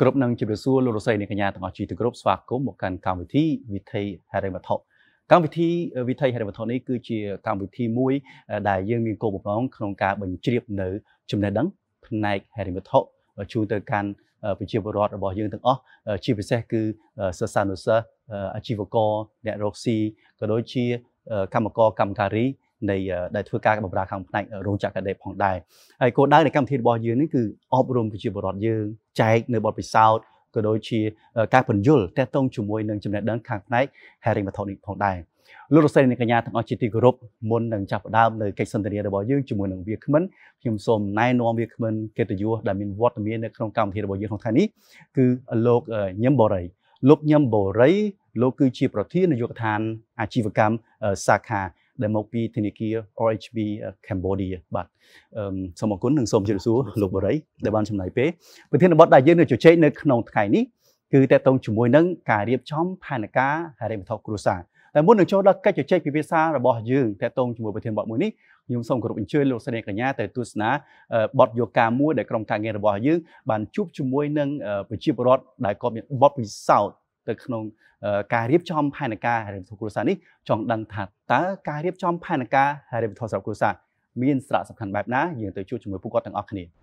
គ្រប់នឹងជម្រាបសួរលោករស្មីនិងកញ្ញាទាំងអស់ជាទីគោរពស្វាគមន៍មកកាន់កម្មវិធីវិធីហិរិវត្ថុកម្មវិធីវិធីហិរិវត្ថុនេះគឺជាកម្មវិធីមួយ ដែលយើងមានគោលបំណងក្នុងការបញ្ជ្រាបនៅ ចំណេះដឹង ផ្នែកហិរិវត្ថុជូនទៅកាន់ប្រជាពលរដ្ឋរបស់យើងទាំងអស់ជាពិសេសគឺសិស្សានុសិស្សអាជីវករអ្នករកស៊ីក៏ដូចជាកម្មករកម្មការីនៃដែលធ្វើការបម្រើខាងផ្នែករោងចក្រកាដេផងដែរហើយគោលដៅនៃកម្មវិធីរបស់យើងនេះគឺអប់រំប្រជាពលរដ្ឋយើងចែកនៅបទពិសោធន៍ក៏ដូចជាការពន្យល់តេតងជាមួយ នឹងចំណេះដឹងខាងផ្នែក Harry Method នេះផងដែរលោករសេននិងកញ្ញាទាំងអស់ជាទីគោរពមុននឹងចាប់ផ្ដើមនៅកិច្ចសន្ទនារបស់យើងជាមួយនឹងវាគ្មិនខ្ញុំសូមណែនាំវាគ្មិនកិត្តិយសដែលមានវត្តមាននៅក្នុងកម្មវិធីរបស់យើងក្នុងថ្ងៃនេះគឺលោកញឹមបូរី លោកញឹមបូរីលោកគឺជាប្រធាននាយកដ្ឋាន អាជីវកម្មសាខាដែលមកពីធនាគារ RHB Cambodia បាទសូមអរគុណនិងសូមជម្រាបសួរលោកបរិយដែលបានចំណាយពេលប្រធានបទដែលយើងនៅជជែកនៅក្នុងថ្ងៃនេះគឺតកតងជាមួយនឹងការរៀបចំផែនការហិរញ្ញវត្ថុគ្រួសារតែមុននឹងចូលដល់កិច្ចជជែកពិភាក្សារបស់យើងតកតងជាមួយប្រធានបទមួយនេះខ្ញុំសូមគោរពអញ្ជើញលោកស្រីកញ្ញាទៅទស្សនាបទយោកាមួយដែលក្រុមការងាររបស់យើងបានជួបជាមួយនឹងប្រជាពលរដ្ឋដែលគាត់មានបទពិសោធន៍ទៅក្នុងការរៀបចំ ផែនការហិរញ្ញវត្ថុគ្រួសារនេះចង់ដឹងថាតើការរៀបចំផែនការហិរញ្ញវត្ថុសម្រាប់គ្រួសារមានសារៈសំខាន់បែបណាយើងទៅជួបជាមួយពួកគាត់ទាំងអស់គ្នា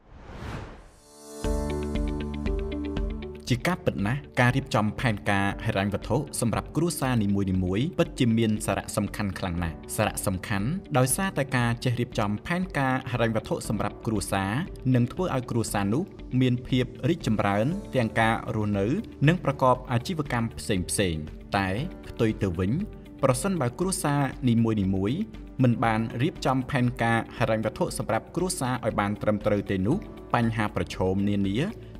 ជាការពិតណាស់ការរៀបចំផែនការហិរញ្ញវត្ថុសម្រាប់គ្រួសារនីមួយៗពិតជាមានសារៈសំខាន់ខ្លាំងណាស់សារៈសំខាន់ដោយសារតែការចេះរៀបចំផែនការហិរញ្ញវត្ថុសម្រាប់គ្រួសារនឹងធ្វើឲ្យគ្រួសារនោះមានភាពរីកចម្រើនទាំងការរស់នៅ និងប្រកបអាជីវកម្មផ្សេងៗតែផ្ទុយទៅវិញ ប្រសិនបើគ្រួសារនីមួយៗមិនបានរៀបចំផែនការហិរញ្ញវត្ថុសម្រាប់គ្រួសារឲ្យបានត្រឹមត្រូវទេនោះបញ្ហាប្រឈមនានា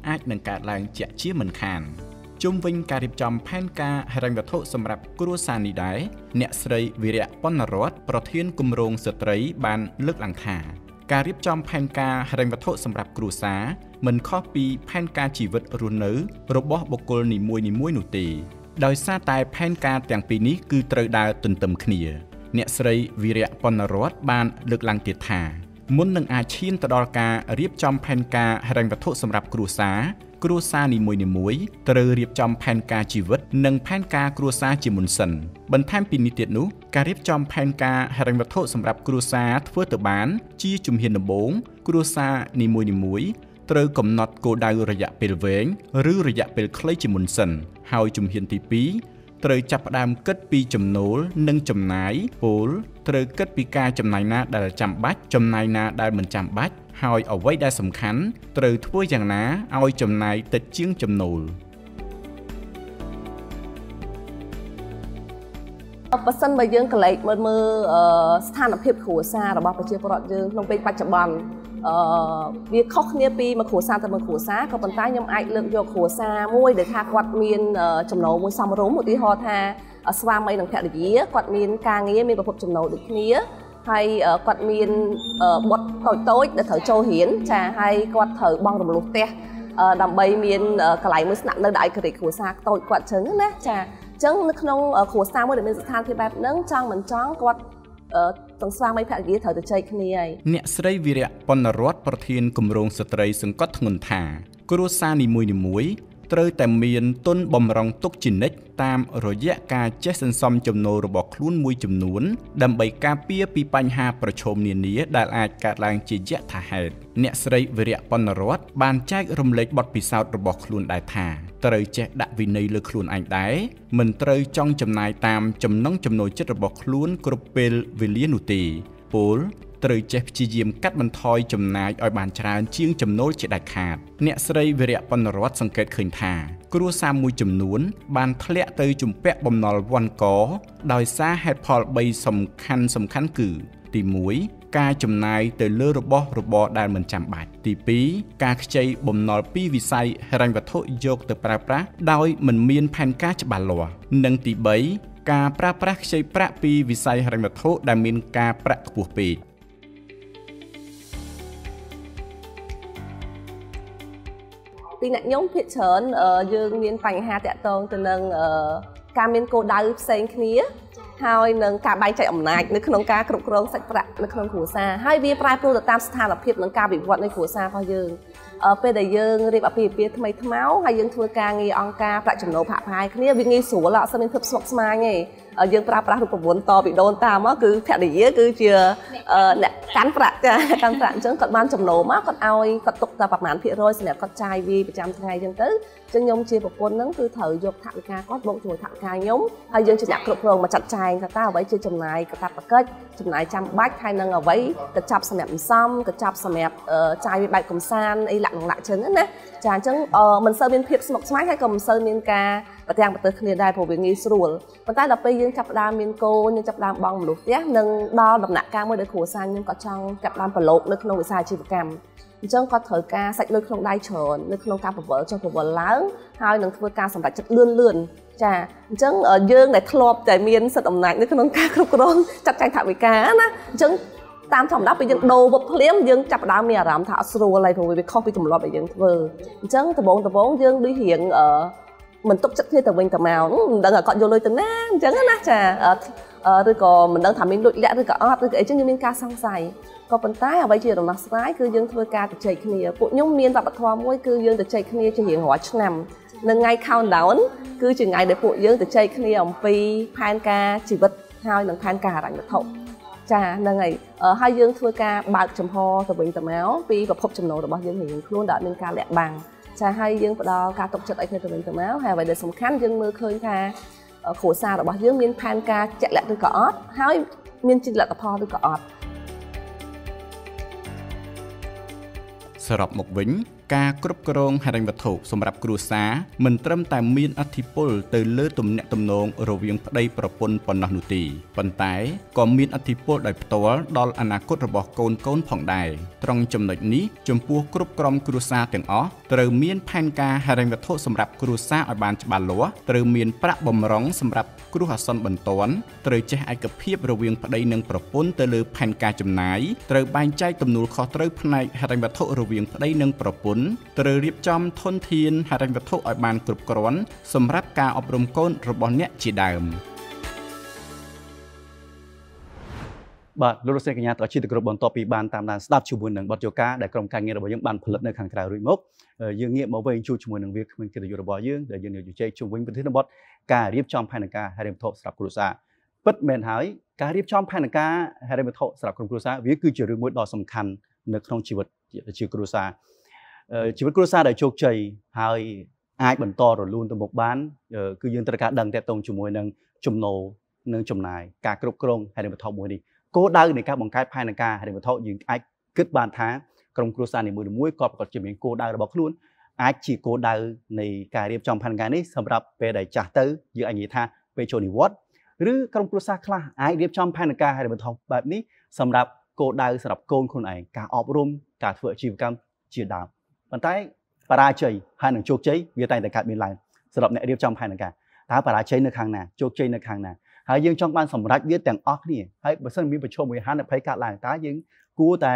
អាចនឹងកើតឡើងជាជាមិនខានជុំវិញការរៀបចំផែនការហិរញ្ញវត្ថុសម្រាប់គ្រួសារនេះដែរអ្នកស្រីវិរៈប៉ុណ្ណរតប្រធានគម្រោងស្ត្រី បាន លើកឡើងថា ការរៀបចំ ផែនការហិរញ្ញវត្ថុសម្រាប់គ្រួសារមិនខុសពីផែនការជីវិតរស់នៅរបស់បុគ្គលនីមួយៗនោះទេដោយសារតែផែនការទាំងពីរនេះគឺត្រូវដើរទន្ទឹមគ្នា អ្នកស្រីវិរៈប៉ុណ្ណរតបាន លើកឡើងទៀតថាមុននឹងអាចឈានទៅដល់ការរៀបចំផែនការហិរញ្ញវត្ថុសម្រាប់គ្រួសារគ្រួសារនីមួយៗត្រូវរៀបចំផែនការជីវិតនិងផែនការគ្រួសារជាមុនសិនបន្ថែមពីនេះទៀតនោះការរៀបចំផែនការហិរញ្ញវត្ថុសម្រាប់គ្រួសារធ្វើទៅបានជាជំហានដំបូងគ្រួសារនីមួយៗត្រូវកំណត់គោលដៅរយៈពេលវែងឬរយៈពេលខ្លីជាមុនសិនហើយជំហានទី2ត្រូវចាប់ផ្ដើមគិតពីចំណូលនិងចំណាយពលត្រូវគិត ពីការចំណាយណាដែលចាំបាច់ចំណាយណាដែលមិនចាំបាច់ហើយ អ្វីដែលសំខាន់ត្រូវធ្វើយ៉ាងណាឲ្យចំណាយតិចជាងចំណូលបើសិនបើយើងកលែកមើលមើលស្ថានភាពគ្រួសាររបស់ប្រជាពលរដ្ឋយើងក្នុងពេលបច្ចុប្បន្នអឺវាខុសគ្នាពីមួយគ្រួសារទៅមួយគ្រួសារក៏ប៉ុន្តែខ្ញុំអាចលើកយកគ្រួសារមួយដែលថាគាត់មានចំណូលមួយសមរម្យឧទាហរណ៍ថាស្វាមីនិងភរិយាគាត់មានការងារមានប្រភពចំណូលដូចគ្នាហើយគាត់មានបុតតូចតូចដែលត្រូវចូលរៀនចាហើយគាត់ត្រូវបង់រំលោះផ្ទះដើម្បីមានកន្លែងមួយស្នាក់នៅដែលឯករាជ្យគ្រួសារតូចគាត់ចឹងណាចាអញ្ចឹងនៅក្នុងគ្រួសារមួយដែលមានស្ថានភាពបែបហ្នឹងចង់មិនចង់គាត់ទាំងស្វាមីភរិយាត្រូវទៅចែកគ្នាហើយអ្នកស្រីវិរៈប៉ុនរត ប្រធានគម្រោងស្ត្រី សង្កត់ធ្ងន់ថា គ្រួសារនីមួយៗត្រូវតែមានទុនបំរុងទុកជានិច្ចតាមរយៈការចេះសន្សំចំណូលរបស់ខ្លួនមួយចំនួនដើម្បីការពារពីបញ្ហាប្រឈមនានាដែលអាចកើតឡើងជាយថាហេតុអ្នកស្រីវិរៈបណ្ណរតបានចែករំលែកបទពិសោធន៍របស់ខ្លួនដែរថាត្រូវចេះដាក់វិន័យលើខ្លួនឯងដែរមិនត្រូវចង់ចំណាយតាមចំណង់ចំណូលចិត្តរបស់ខ្លួនគ្រប់ពេលវេលានោះទេពលត្រូវចេះព្យាយាមកាត់បន្ថយចំណាយឲ្យបាន ច្រើនជាងចំណូលជាដាច់ខាត អ្នកស្រីវិរៈបណ្ណរតសង្កេតឃើញថា គ្រួសារមួយចំនួន បានធ្លាក់ទៅជំពាក់បំណុលវណ្ឌកដោយសារហេតុផល3សំខាន់សំខាន់គឺ ទី1ការចំណាយទៅលើរបស់របរដែលមិនចាំបាច់ទី2ការខ្ចីបំណុលពីវិស័យហិរញ្ញវត្ថុយកទៅប្រើប្រាស់ដោយមិនមានផែនការច្បាស់លាស់និងទី3ការប្រើប្រាស់ខ្ចីប្រាក់ពីវិស័យហិរញ្ញវត្ថុដែលមាន ការប្រាក់ខ្ពស់ពេកពីអ្នកខ្ញុំភាគច្រើនយើងមានបញ្ហាតាក់ទងទៅនឹងការមានគោលដៅផ្សេងគ្នាហើយនឹងការបែងចែកអំណាចនៅក្នុងការគ្រប់គ្រងសាច់ប្រាក់នៅក្នុងគ្រួសារហើយវាប្រែប្រួលទៅតាមស្ថានភាពនិងការវិវត្តនៃគ្រួសាររបស់យើងពេលដែលយើងរៀបអភិបាលថ្មីថ្មោហើយយើងធ្វើការងារអង្គការប្រាក់ចំណូលផាកផាយគ្នាវាងាយស្រួលអត់សិនមានភាពស្មុគស្មាញទេយើងប្រើប្រាស់រូបវន្តតពីដូនតាមកគឺភរិយាគឺជាអ្នកកាន់ប្រាក់ចាកាន់ប្រាក់អញ្ចឹងគាត់បានចំណូលមកគាត់ឲ្យគាត់ទុកតែប្រហែលភាគរយសម្រាប់គាត់ចាយវាប្រចាំថ្ងៃអញ្ចឹងទៅអញ្ចឹងខ្ញុំជាប្រពន្ធហ្នឹងគឺត្រូវយកថវិកាគាត់មកជាមួយថវិកាខ្ញុំហើយយើងជាអ្នកគ្រប់គ្រងមកចាត់ចែងថាតើអ្វីជាចំណាយកតាបកិច្ចចំណាយចាំបាច់ហើយនឹងអ្វីកញ្ចប់សម្រាប់មិនសមកញ្ចប់សម្រាប់ចាយវាបែបកំសាន្តអីលក្ខណៈអញ្ចឹងណាចាអញ្ចឹងមិនសូវមានភាពស្មុគស្មាញហើយក៏មិនសូវមានការប្រទាំងប្រទេសគ្នាដែរព្រោះវាងាយស្រួលប៉ុន្តែដល់ពេលយើងចាប់ផ្ដើមមានកូនយើងចាប់ផ្ដើមបងមនុស្សផ្ទះនឹងដល់ដំណាក់កាលមួយដែលគ្រួសារខ្ញុំក៏ចង់ចាប់ផ្ដើមប្រឡូកនៅក្នុងវិស័យអាជីវកម្មអញ្ចឹងគាត់ត្រូវការសាច់លុយក្នុងដៃច្រើននៅក្នុងការប្រវល់ចុះប្រវល់ឡើងហើយនឹងធ្វើការសម្រេចចិត្តលឿនលឿនចាអញ្ចឹងយើងដែលធ្លាប់តែមានសិទ្ធិអំណាចនៅក្នុងការគ្រប់គ្រងចាត់ចែងថវិកាណាអញ្ចឹងតាមធម្មតាពេលយើងដូរវឹកភ្លាមយើងចាប់ផ្ដើមមានអារម្មណ៍ថាអត់ស្រួលហើយព្រោះវាខុសពីទម្លាប់ដែលយើងធ្វើអញ្ចឹងដំបូងដំបូងយើងដូចរៀងអឺមិនទុកចិត្តគ្នាទៅវិញទៅមកមិនដឹងថាគាត់យកលុយទៅណាអញ្ចឹងណាចាឬក៏មិនដឹងថាមានលុយលាក់ឬក៏អត់ឬក៏អីចឹងយើងមានការសង្ស័យក៏ប៉ុន្តែអ្វីជាដំណោះស្រាយគឺយើងធ្វើការជជែកគ្នាពួកខ្ញុំមានវប្បធម៌មួយគឺយើងជជែកគ្នាជារៀងរាល់ឆ្នាំនៅថ្ងៃ countdown គឺជាថ្ងៃដែលពួកយើងជជែកគ្នាអំពីផែនការជីវិតហើយនិងផែនការហិរញ្ញវត្ថុចាហ្នឹងហើយហើយយើងធ្វើការបើកចំហទៅវិញទៅមកពីប្រភពចំណូលរបស់យើងរៀងខ្លួនដែលមានការលាក់បាំងចាហើយយើងផ្ដល់ការទុកចិត្តអីគ្នាទៅវិញទៅមកហើយអ្វីដែលសំខាន់យើងមើលឃើញថាគ្រួសាររបស់យើងមានផែនការជាក់លាក់ឬក៏អត់ហើយមានជាលទ្ធផលឬក៏អត់សរុបមកវិញការគ្រប់គ្រងហិរញ្ញវត្ថុសម្រាប់គ្រួសារមិនត្រឹមតែមានអធិពលទៅលើទំនាក់ទំនងរវាងប្តីប្រពន្ធប៉ុណ្ណោះនោះទេប៉ុន្តែក៏មានអធិពលដោយផ្ទាល់ដល់អនាគតរបស់កូនកូនផងដែរត្រង់ចំណុចនេះចំពោះគ្រប់ក្រុមគ្រួសារទាំងអស់ត្រូវមានផែនការហិរញ្ញវត្ថុសម្រាប់គ្រួសារឲ្យបានច្បាស់លាស់ត្រូវមានប្រាក់បម្រុងសម្រាប់គ្រោះអាសន្នបន្ទាន់ត្រូវចេះឯកភាពរវាងប្តីនិងប្រពន្ធទៅលើផែនការចំណាយត្រូវបែងចែកទំនួលខុសត្រូវផ្នែកហិរញ្ញវត្ថុរវាងប្តីនិងប្រពន្ធនត្រូវរៀបចំធនធានហិរញ្ញវត្ថុឲ្យបានគ្រប់គ្រាន់សម្រាប់ការអប់រំកូនរបស់អ្នកជាដើម។បាទលោកលោកស្រីកញ្ញាតើជាទីគ្រប់បន្ទាប់ពីបានតាមដានស្ដាប់ជាមួយនឹងបទយកាដែលក្រុមការងាររបស់យើងបានផលិតនៅខាងក្រៅរួចមកយើងងាកមកវិញជួបជាមួយនឹងវាគ្មិនកិត្តិយសរបស់យើងដែលយើងនិយាយជជែកជុំវិញប្រធានបទការរៀបចំផែនការហិរញ្ញវត្ថុសម្រាប់គ្រួសារពិតមែនហើយការរៀបចំផែនការហិរញ្ញវត្ថុសម្រាប់ក្រុមគ្រួសារវាគឺជារឿងមួយដ៏សំខាន់នៅក្នុងជីវិតជាគ្រួសារជីវិតគ្រួសារដែលជោគជ័យហើយអាចបន្តរលូនទៅមុខបាន គឺយើងត្រូវការដឹងតាក់ទងជាមួយនឹងចំណូលនិងចំណាយការគ្រប់គ្រងហិរញ្ញវត្ថុមួយនេះគោលដៅនៃការបង្កើតផែនការហិរញ្ញវត្ថុយើងអាចគិតបានថាក្រុមគ្រួសារនីមួយៗក៏ប្រកបជាមានគោលដៅរបស់ខ្លួនអាចជាគោលដៅនៃការរៀបចំផែនការនេះសម្រាប់ពេលដែលចាស់ទៅយើងអាចនិយាយថាពេលចូលនិវត្តន៍ឬក្រុមគ្រួសារខ្លះអាចរៀបចំផែនការហិរញ្ញវត្ថុបែបនេះសម្រាប់គោលដៅសម្រាប់កូនខ្លួនឯងការអប់រំការធ្វើអាជីវកម្មជាដើមប៉ុន្តែបរាជ័យហើយនឹងជោគជ័យវាតែងតែកើតមានឡើងសម្រាប់អ្នករៀបចំផែនការតើបរាជ័យនៅខាងណាជោគជ័យនៅខាងណាហើយយើងចង់បានសម្រេចវាទាំងអស់គ្នាហើយបើសិនមានប្រឈមមួយហានិភ័យកើតឡើងតើយើងគួរតែ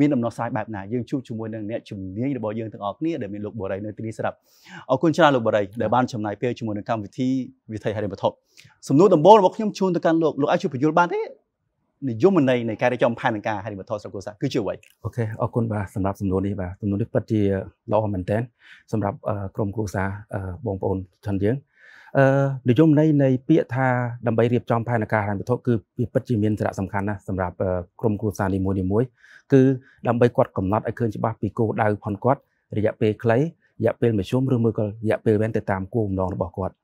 មានដំណោះស្រាយបែបណាយើងជួបជាមួយនឹងអ្នកជំនាញរបស់យើងទាំងអស់គ្នាដែលមានលោកបូរីនៅទីនេះស្រាប់អរគុណច្រើនលោកបូរីដែលបានចំណាយពេលជាមួយនឹងកម្មវិធីវិថីហេរិមវត្ថុសំណួរដំបូងរបស់ខ្ញុំជូនទៅកាន់លោកលោកអាចជួយបញ្យល់បានទេនិយមន័យនៃការរៀបចំផែនការហិរញ្ញវត្ថុស្រុកគ្រួសារគឺជាអ្វីអូខេអរគុណបាទសម្រាប់សំណួរនេះបាទសំណួរនេះពិតជាល្អមែនទែនសម្រាប់ក្រុមគ្រួសារបងប្អូនជនយើងអឺនិយមន័យនៃ ពាក្យថាដើម្បីរៀបចំផែនការហិរញ្ញវត្ថុគឺវាពិតជាមានសារៈសំខាន់ណាស់សម្រាប់ក្រុមគ្រួសារនីមួយនីមួយគឺដើម្បីគាត់កំណត់ឲ្យឃើញច្បាស់ពីគោលដៅផនគាត់រយៈពេលខ្លីរយៈពេលមធ្យមឬមួយក៏រយៈពេលវែងទៅតាមគោលបំណងរបស់គាត់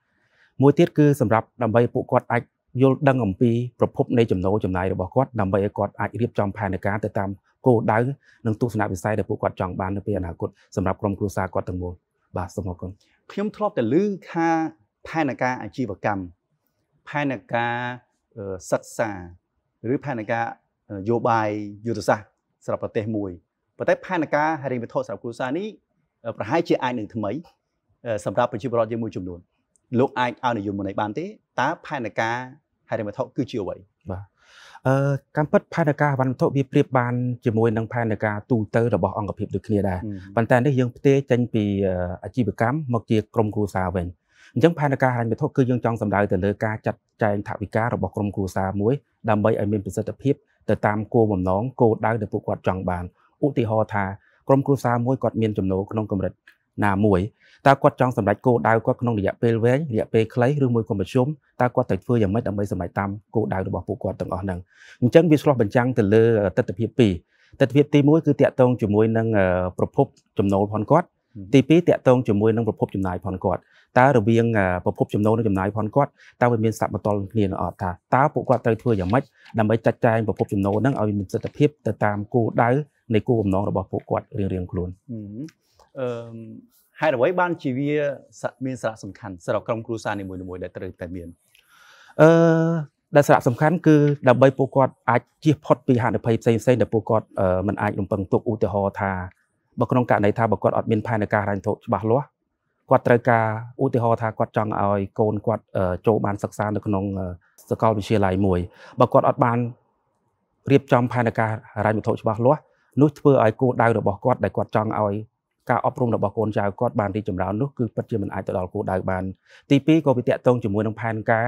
មួយទៀតគឺសម្រាប់ដើម្បីពួកគាត់អាចយល់ដឹងអំពីប្រភពនៃចំណូលចំណាយរបស់គាត់ដើម្បីឲ្យគាត់អាចរៀបចំផែនការទៅតាមគោលដៅនិងទស្សនវិស័យដែលពួកគាត់ចង់បាននៅពេលអនាគតសម្រាប់ក្រុមគ្រួសារគាត់ទាំងមូលបាទសូមអរគុណខ្ញុំធ្លាប់តែឮថាផែនការអាជីវកម្មផែនការសិក្សាឬផែនការយោបាយយុទ្ធសាស្ត្រសម្រាប់ប្រទេសមួយប៉ុន្តែផែនការហិរញ្ញវត្ថុសម្រាប់គ្រួសារនេះប្រហែលជាអាចនឹងថ្មី សម្រាប់ប្រជាពលរដ្ឋយើងមួយចំនួន លោកអាចអនុយមន័យបានទេតើផែនការហេតុវត្ថុគឺជាអ្វីបាទអឺកម្មពិតផែនការហិរញ្ញវត្ថុវាប្រៀបបានជាមួយនឹងផែនការទូទៅរបស់អង្គភាពដូចគ្នាដែរប៉ុន្តែនេះយើងផ្ទេរចេញពីអាជីវកម្មមកជាក្រុមគ្រួសារវិញអញ្ចឹងផែនការហិរញ្ញវត្ថុគឺយើងចង់សម្ដៅទៅលើការចាត់ចែងថវិការបស់ក្រុមគ្រួសារមួយដើម្បីឲ្យមានប្រសិទ្ធភាពទៅតាមគោលបំណងគោលដៅដែលពួកគាត់ចង់បានឧទាហរណ៍ថាក្រុមគ្រួសារមួយគាត់មានចំណូលក្នុងកម្រិតណាមួយតើគាត់ចង់សម្រេចគោលដៅគាត់ក្នុងរយៈពេលវែងរយៈពេលខ្លីឬមួយក៏មធ្យមតើគាត់ត្រូវធ្វើយ៉ាងម៉េចដើម្បីសម្រេចតាមគោលដៅរបស់ពួកគាត់ទាំងអស់ហ្នឹងអញ្ចឹងវាឆ្លោះបញ្ចាំងទៅលើទស្សនវិជ្ជា2ទស្សនវិជ្ជាទី1គឺតាក់ទងជាមួយនឹងប្រភពចំណូលផងគាត់ទី2តាក់ទងជាមួយនឹងប្រភពចំណាយផងគាត់តើរវាងប្រភពចំណូលនិងចំណាយផងគាត់តើវាមានសកម្មតលគ្នាឬអត់ថាតើពួកគាត់ត្រូវធ្វើយ៉ាងម៉េចដើម្បីចាត់ចែងប្រភពចំណូលហ្នឹងឲ្យមានសិទ្ធិភាពទៅតាមគោលដៅនៃគោលបំណងរបស់ពួកគាត់រៀងៗខ្លួនអឺហេតុអ្វីបានជាវាមានសារៈសំខាន់សម្រាប់ក្រុមគ្រួសារនីមួយៗដែលត្រូវតែមានអឺដែលសារៈសំខាន់គឺដើម្បីពួកគាត់អាចជៀសផុតពីហានិភ័យផ្សេងផ្សេងដែលពួកគាត់មិនអាចរំពឹងទុកឧទាហរណ៍ថាបើក្នុងករណីថាបើគាត់អត់មានផែនការហិរញ្ញវត្ថុច្បាស់លាស់គាត់ត្រូវការឧទាហរណ៍ថាគាត់ចង់ឲ្យ កូនគាត់ចូលបានសិក្សានៅក្នុងសាកលវិទ្យាល័យមួយបើគាត់អត់បានរៀបចំផែនការហិរញ្ញវត្ថុច្បាស់លាស់នោះធ្វើឲ្យគោលដៅរបស់គាត់ដែលគាត់ចង់ឲ្យការអប់រំរបស់កូនចៅគាត់បានរីកចម្រើននោះគឺពិតជាមិនអាចទៅដល់គោលដៅបាន ទី2ក៏វាតាក់ទងជាមួយនឹងផែនការ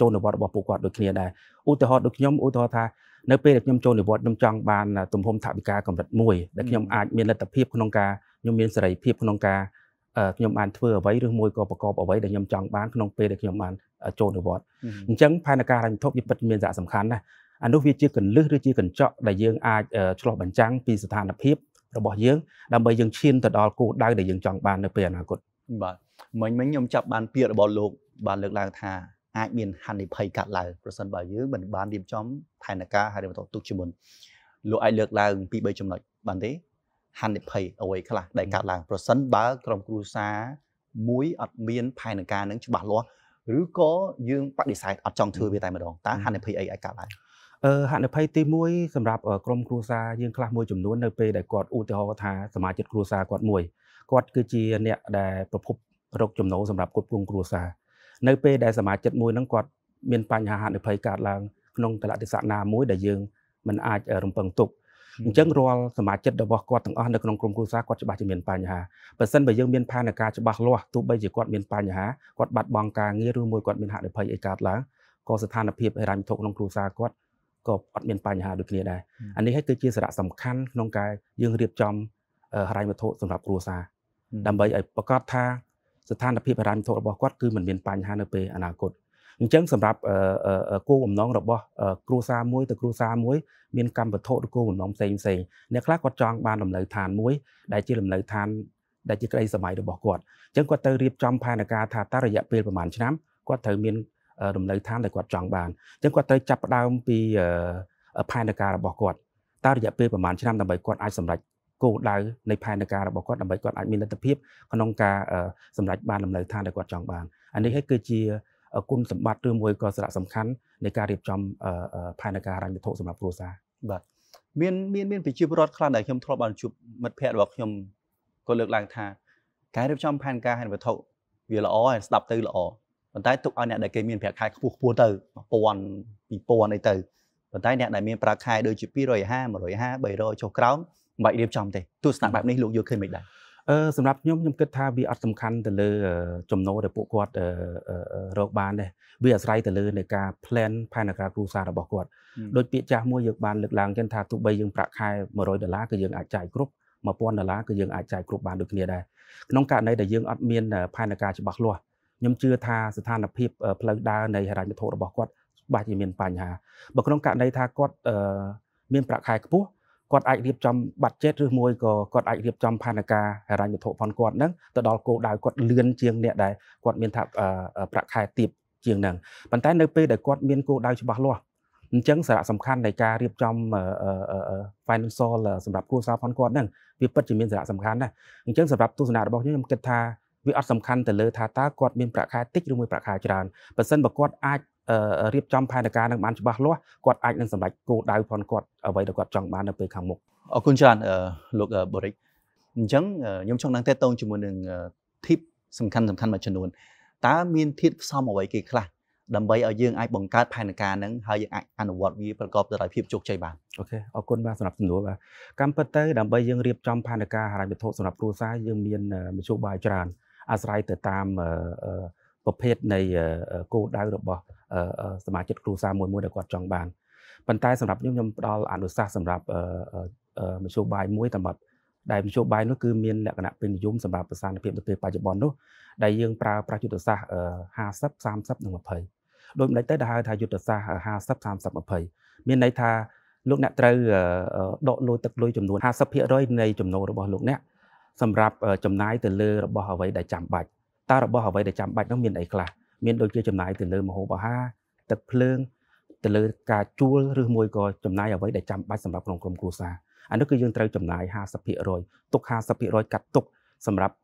ចូលនិវត្តន៍របស់ពួកគាត់ដូចគ្នាដែរឧទាហរណ៍ដូចខ្ញុំឧទាហរណ៍ថានៅពេលដែលខ្ញុំចូលនិវត្តន៍ខ្ញុំចង់បានទំហំថវិកាកម្រិត1ដែលខ្ញុំអាចមានលទ្ធភាពក្នុងការខ្ញុំមានសេរីភាពក្នុងការខ្ញុំបានធ្វើអ្វីឬមួយក៏ប្រកបអ្វីដែលខ្ញុំចង់បានក្នុងពេលដែលខ្ញុំបានចូលនិវត្តន៍អញ្ចឹងផែនការហិរញ្ញវត្ថុវាពិតមានសារៈសំខាន់ណាស់អានោះវាជាកលឹះឬជាកញ្ចក់ដែលយើងអាចឆ្លោះបញ្ចាំងពីស្ថានភាពរបស់យើងដើម្បីយើងឈានទៅដល់គោលដៅដែលយើងចង់បាននៅពេលអនាគតបាទមិញមិញខ្ញុំចាប់បានពាក្យរបស់លោកបានលើកឡើងថាអាចមានហានិភ័យកើតឡើងប្រសិនបើយើងមិនបានរៀបចំផែនការហើយបន្តទុកជាមុនលោកអាចលើកឡើង ពី3ចំណុចបានទេហានិភ័យអ្វីខ្លះដែលកើតឡើងប្រសិនបើក្រុមគ្រួសារមួយអត់មាន ផែនការនឹងច្បាស់លាស់ឬក៏យើងបដិសេធអត់ចង់ធ្វើវាតែម្ដងតើហានិភ័យអីអាចកើតឡើងហានិភ័យទី1សម្រាប់ក្រុមគ្រួសារយើងខ្លះមួយចំនួននៅពេលដែលគាត់ឧទាហរណ៍ថាសមាជិកគ្រួសារគាត់មួយគាត់គឺជាអ្នកដែលប្រភពរកចំណូលសម្រាប់គ្រប់គ្រងគ្រួសារនៅពេលដែលសមាជិកមួយហ្នឹងគាត់មានបញ្ហាហានិភ័យកើតឡើងក្នុងកលតិសៈណាមួយដែលយើងមិនអាច រំពឹងទុកអញ្ចឹងរាល់សមាជិករបស់គាត់ទាំងអស់នៅក្នុងក្រុមគ្រួសារគាត់ច្បាស់ជាមានបញ្ហាបើសិនបើយើងមានផែនការច្បាស់លាស់ទោះបីជាគាត់មានបញ្ហាគាត់បាត់បង់ការងារឬមួយគាត់មានហានិភ័យអីកើតឡើងក៏ស្ថានភាពហិរញ្ញវត្ថុក្នុងគ្រួសារគាត់ក៏អត់មានបញ្ហាដូចគ្នាដែរអានេះគឺជាសារៈសំខាន់ក្នុងការយើងរៀបចំហិរញ្ញវត្ថុសម្រាប់គ្រួសារដើម្បីឲ្យប្រកាសថាស្ថានភាពហិរញ្ញវត្ថុរបស់គាត់គឺមិនមានបញ្ហានៅពេលអនាគតអញ្ចឹងសម្រាប់គោលបំណងរបស់គ្រួសារមួយទៅគ្រួសារមួយ មានកម្មវត្ថុឬគោលបំណងផ្សេងផ្សេងអ្នកខ្លះគាត់ចង់បានលំនៅឋានមួយ ដែលជាលំនៅឋាន ដែលជាក្តីសម័យរបស់គាត់អញ្ចឹងគាត់ទៅរៀបចំផែនការថាតើរយៈពេលប្រហែលឆ្នាំគាត់ត្រូវមានរំលូវឋានដែលគាត់ចង់បានអញ្ចឹងគាត់ត្រូវចាប់ផ្ដើមពីផែនការរបស់គាត់តើរយៈពេលប្រហែលឆ្នាំដើម្បីគាត់អាចសម្រេចគោលដៅនៃផែនការរបស់គាត់ដើម្បីគាត់អាចមានលទ្ធភាព ក្នុងការសម្រេចបានលំនៅឋានដែលគាត់ចង់បានអានេះឯងគឺជាគុណសម្បត្តិឬមួយក៏សារៈសំខាន់នៃការរៀបចំផែនការរញ្ញវត្ថុសម្រាប់គ្រួសារបាទមានមានមានប្រជាពលរដ្ឋខ្លះដែលខ្ញុំធ្លាប់បានជួបមិត្តភ័ក្តិរបស់ខ្ញុំក៏លើកឡើងថាការរៀបចំផែនការហិរញ្ញវត្ថុវាល្អហើយស្ដាប់ទៅល្អប៉ុន្តែទុកឲ្យអ្នកដែលគេមានប្រាក់ខែខ្ពស់ខ្ពស់ទៅ1000 2000អីទៅប៉ុន្តែអ្នកដែលមានប្រាក់ខែដូចជា250 150 300ចុះក្រោមមិនបាច់រៀបចំទេទស្សនៈបែបនេះលោកយល់ឃើញមិនដែរអឺសម្រាប់ខ្ញុំខ្ញុំគិតថាវាអត់សំខាន់ទៅលើចំណូលដែលពួកគាត់រកបានទេវាអាស្រ័យទៅលើនៃការ plan ផែនការគ្រួសាររបស់គាត់ដោយពាក្យចាស់មួយយើងបានលើកឡើងចឹងថាទោះបីយើងប្រាក់ខែ100ដុល្លារក៏យើងអាចចាយគ្រប់1000ដុល្លារក៏យើងអាចចាយគ្រប់បានដូចគ្នាដែរក្នុងករណីដែលយើងអត់មានផែនការច្បាស់លាស់ខ្ញុំជឿថាស្ថានភាពផ្លូវដើរនៃហិរញ្ញវត្ថុរបស់គាត់បាច់ជាមានបញ្ហាបើក្នុងករណីថាគាត់មានប្រាក់ខែខ្ពស់គាត់អាចរៀបចំប័ណ្ណចិត្តឬមួយក៏គាត់អាចរៀបចំផែនការហិរញ្ញវត្ថុផនគាត់ហ្នឹងទៅដល់គោលដៅគាត់លឿនជាងអ្នកដែលគាត់មានថាប្រាក់ខែទាបជាងហ្នឹងប៉ុន្តែ នៅពេលដែលគាត់មានគោលដៅច្បាស់លាស់អញ្ចឹងសារៈសំខាន់នៃការរៀបចំ financial សម្រាប់គ្រួសារផនគាត់ហ្នឹងវាពិតជាមានសារៈសំខាន់ណាស់អញ្ចឹងសម្រាប់ទស្សនៈរបស់ខ្ញុំខ្ញុំគិតថាវាអត់សំខាន់ទៅលើថាតើគាត់មានប្រាក់ខែតិចឬមួយប្រាក់ខែច្រើនបើសិនបើគាត់អាចរៀបចំ ផែនការនឹងបានច្បាស់លាស់គាត់អាចនឹងសម្រេចគោលដៅផងគាត់អ្វីដែលគាត់ចង់បាននៅពេលខាងមុខអរគុណច្រើនលោកបរិកអញ្ចឹងខ្ញុំចង់នឹងតេតងជាមួយនឹង tip សំខាន់សំខាន់មួយចំនួនតើមានធាតផ្សំអ្វីគេខ្លះដើម្បីឲ្យយើងអាចបង្កើតផែនការហ្នឹងហើយយើងអាចអនុវត្តវាប្រកបទៅដោយភាពជោគជ័យបានអូខេអរគុណបាទសម្រាប់សំណួរបាទកម្មពិតទៅដើម្បីយើងរៀបចំផែនការហិរញ្ញវត្ថុសម្រាប់គ្រួសារយើងមានមធ្យោបាយច្រើនអាស្រ័យទៅតាមប្រភេទនៃគោលដៅរបស់សមាជិកគ្រួសារមួយមួយដែលគាត់ចង់បានប៉ុន្តែសម្រាប់ខ្ញុំខ្ញុំផ្ដល់អនុសាសន៍សម្រាប់មជ្ឈបាយមួយតាមបាត់ ដែលមជ្ឈបាយនោះគឺមានលក្ខណៈពេញនិយមសម្រាប់ប្រសាន ភាពនៅពេលបច្ចុប្បន្ននោះដែលយើងប្រើប្រាស់យុទ្ធសាស្ត្រ50 30និង20ដូចម្ដេចទៅដែលហៅថាយុទ្ធសាស្ត្រ50 30 20មានន័យថាលោកអ្នកត្រូវដកលុយទឹកលុយចំនួន50%នៃចំណូលរបស់លោកអ្នកសម្រាប់ចំណាយទៅលើរបស់អ្វីដែលចាំបាច់តើរបស់អ្វីដែលចាំបាច់នោះមានអីខ្លះមានដូចជាចំណាយទៅលើម្ហូបអាហារទឹកភ្លើងទៅលើការជួលឬមួយក៏ចំណាយអ្វីដែលចាំបាច់សម្រាប់ក្នុងក្រុមគ្រួសារអានោះគឺយើងត្រូវចំណាយ50%ទុក50%កាត់ទុក សម្រាប់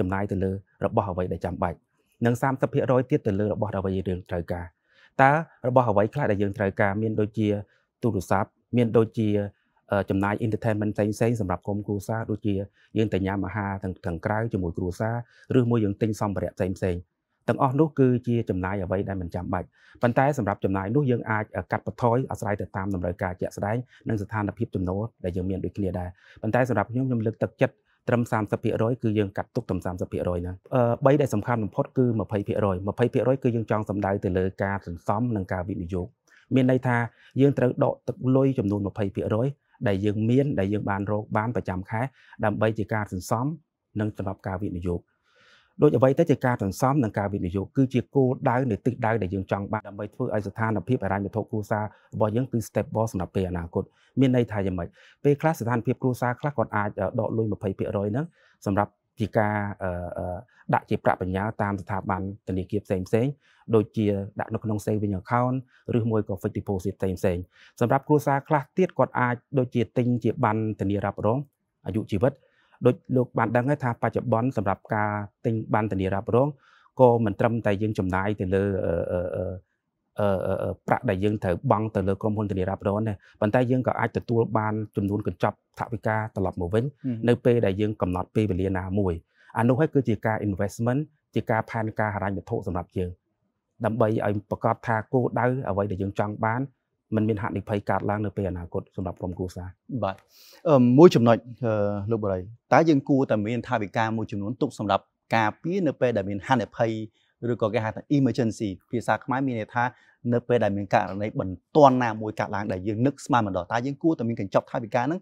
ចំណាយទៅលើរបស់អ្វីដែលចាំបាច់និង30%ទៀតទៅលើរបស់អ្វីដែលយើងត្រូវការតើរបស់អ្វីខ្លះដែលយើងត្រូវការមានដូចជា ទូរស័ព្ទមានដូចជាចំណាយ entertainment ផ្សេងៗសម្រាប់ក្រុមគ្រួសារដូចជា យើងទៅញ៉ាំអាហារទាំងខាងក្រៅជាមួយគ្រួសារឬមួយយើងទិញសម្ភារៈផ្សេងៗទាំងអស់នោះគឺជាចំណាយអ្វីដែលមិនចាំបាច់ប៉ុន្តែសម្រាប់ចំណាយនោះយើងអាចកាត់បន្ថយអាស្រ័យទៅតាមតម្រូវការជាក់ស្ដែងនិងស្ថានភាពចំណូលដែលយើងមានដូចគ្នាដែរប៉ុន្តែសម្រាប់ខ្ញុំខ្ញុំលើកទឹកចិត្តត្រឹម30%គឺយើងកាត់ទុកត្រឹម30%ហ្នឹងបីដែលសំខាន់បំផុតគឺ20% 20%គឺយើងចង់សំដៅទៅលើការសន្សំនិងការវិនិយោគមានន័យថាយើងត្រូវដកទឹកលុយចំនួន20%ដែលយើងមានដែលយើងបានរកបានប្រចាំខែដើម្បីជាការសន្សំនិងសម្រាប់ការវិនិយោគដូចអ្វីទៅជាការសន្សំនិងការវិនិយោគគឺជាគោលដៅនៃទិសដៅដែលយើងចង់បានដើម្បីធ្វើឲ្យស្ថានភាពអរញ្ញវត្ថុគ្រួសាររបស់យើងគឺ stable សម្រាប់ពេលអនាគតមានន័យថាយ៉ាងម៉េចពេលខ្លះស្ថានភាពគ្រួសារខ្លះគាត់អាចដកលុយ20%ហ្នឹងសម្រាប់ជាការដាក់ជាប្រាក់បញ្ញើតាមស្ថាប័នធនាគារផ្សេងផ្សេងដូចជាដាក់នៅក្នុង saving account ឬមួយក៏ fixed deposit ផ្សេងផ្សេងសម្រាប់គ្រួសារខ្លះទៀតគាត់អាចដូចជាទិញជាប័ណ្ណធានារ៉ាប់រងអាយុជីវិត ដូចលោកបានដឹងហើយថាបច្ចុប្បន្នសម្រាប់ការទិញប័ណ្ណធានារ៉ាប់រងក៏មិនត្រឹមតែយើងចំណាយទៅលើប្រាក់ដែលយើងត្រូវបង់ទៅលើក្រុមហ៊ុនធានារ៉ាប់រងដែរប៉ុន្តែយើងក៏អាចទទួលបានចំនួនកញ្ចប់ថវិកាត្រឡប់មកវិញនៅពេលដែលយើងកំណត់ពេលវេលាណាមួយអានោះហើយគឺជាការ investment ជាការផែនការហិរញ្ញវត្ថុសម្រាប់យើង ដើម្បីឲ្យប្រកបថាគោលដៅអ្វីដែលយើងចង់បានมันមានហានិភ័យកើតឡើងនៅពេលអនាគតសម្រាប់ក្រុមគ្រួសារបាទមួយចំណុចលោកបរិយតើយើងគួរតែមានថាវិការមួយចំនួនទុកសម្រាប់ការពារនៅពេលដែលមានហានិភ័យឬក៏គេហៅថា emergency ភាសាខ្មែរមានន័យថានៅពេលដែលមានករណីបន្ទាន់ណាមួយកើតឡើងដែលយើងនឹកស្មានមិនដល់តើយើងគួរតែមានកញ្ចប់ថវិកាហ្នឹង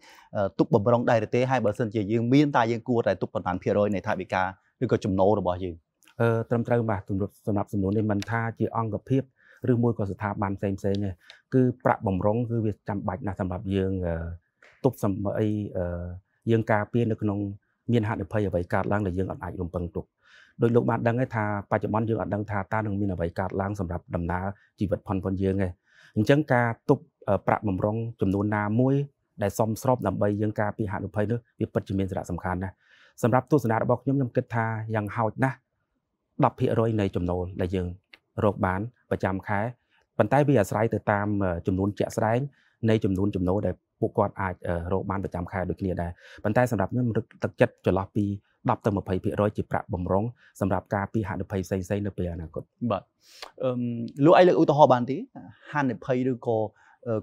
ទុកបំរុងដែរទេហើយបើសិនជាយើងមានតើយើងគួរតែទុកប៉ុន្មានភាគរយនៃថវិកាឬក៏ចំណូលរបស់យើងអឺត្រឹមត្រូវបាទសម្រាប់សំណួរនេះមិនថាជាអង្គភាពឬមួយក៏ស្ថាប័នផ្សេងផ្សេងទេគឺប្រាក់បំរុងគឺវាចាំបាច់ណាស់សម្រាប់យើងទប់សម្អីយើងការពារនៅក្នុងមានហានិភ័យអ្វីកើតឡើងដែលយើងអត់អាចរំពឹងទុកដោយលោកបានដឹងថាបច្ចុប្បន្នយើងអត់ដឹងថាតើនឹងមានអ្វីកើតឡើងសម្រាប់ដំណើរជីវិតផុនផុនយើងទេអញ្ចឹងការទប់ប្រាក់បំរុងចំនួនណាមួយ ដែលសមស្របដើម្បីយើងការពារហានិភ័យនេះវាពិតជាមានសារៈសំខាន់ណាស់សម្រាប់ទស្សនៈរបស់ខ្ញុំខ្ញុំគិតថាយ៉ាងហោចណាស់10%នៃចំណូលដែលយើងរកបានប្រចាំខែប៉ុន្តែវាអាស្រ័យទៅតាមចំនួនជាក់ស្ដែងនៃចំនួនចំណូលដែលពួកគាត់អាចរកបានប្រចាំខែដូចគ្នាដែរប៉ុន្តែសម្រាប់ខ្ញុំរឹកទឹកចិត្តចន្លោះពី10ទៅ20%ជាប្រាក់បំរុងសម្រាប់ការពីហានិភ័យផ្សេងៗនៅពេលអនាគតបាទអឺលោកឯងលើកឧទាហរណ៍បានទេហានិភ័យឬក៏